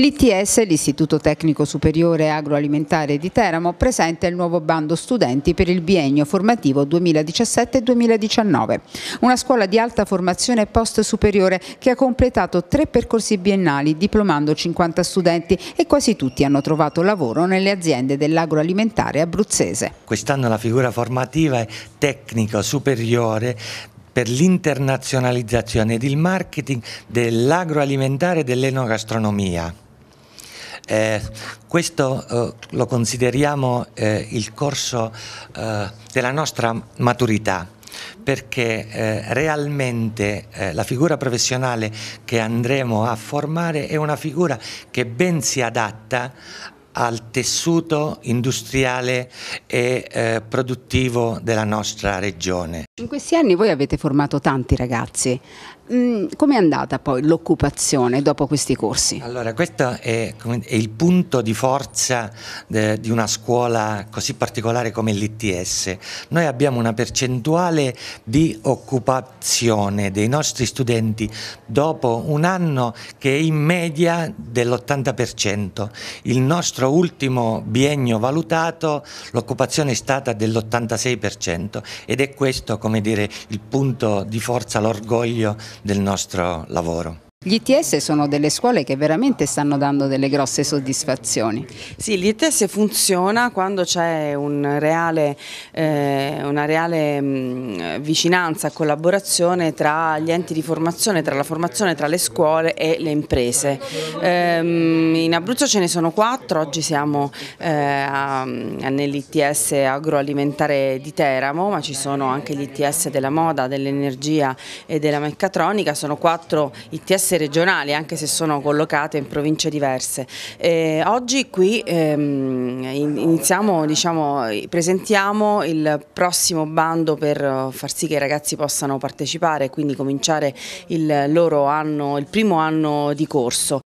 L'ITS, l'Istituto Tecnico Superiore Agroalimentare di Teramo, presenta il nuovo bando studenti per il biennio formativo 2017-2019. Una scuola di alta formazione post superiore che ha completato tre percorsi biennali diplomando 50 studenti e quasi tutti hanno trovato lavoro nelle aziende dell'agroalimentare abruzzese. Quest'anno la figura formativa è tecnico superiore per l'internazionalizzazione ed il marketing dell'agroalimentare e dell'enogastronomia. Eh, questo eh, lo consideriamo eh, il corso eh, della nostra maturità perché eh, realmente eh, la figura professionale che andremo a formare è una figura che ben si adatta al tessuto industriale e produttivo della nostra regione. In questi anni voi avete formato tanti ragazzi, mm, come è andata poi l'occupazione dopo questi corsi? Allora, questo è, è il punto di forza de, di una scuola così particolare come l'ITS. Noi abbiamo una percentuale di occupazione dei nostri studenti dopo un anno che è in media dell'80%. Il nostro ultimo biennio valutato l'occupazione è stata dell'86% ed è questo come come dire, il punto di forza, l'orgoglio del nostro lavoro. Gli ITS sono delle scuole che veramente stanno dando delle grosse soddisfazioni. Sì, l'ITS funziona quando c'è un eh, una reale mh, mm, vicinanza e collaborazione tra gli enti di formazione, tra la formazione, tra le scuole e le imprese. Ehm, in Abruzzo ce ne sono quattro, oggi siamo eh, nell'ITS agroalimentare di Teramo, ma ci sono anche gli ITS della moda, dell'energia e della meccatronica, sono quattro ITS stesse regionali, anche se sono collocate in province diverse. Eh, oggi qui ehm, iniziamo, diciamo, presentiamo il prossimo bando per eh, far sì che i ragazzi possano partecipare e quindi cominciare il loro anno, il primo anno di corso.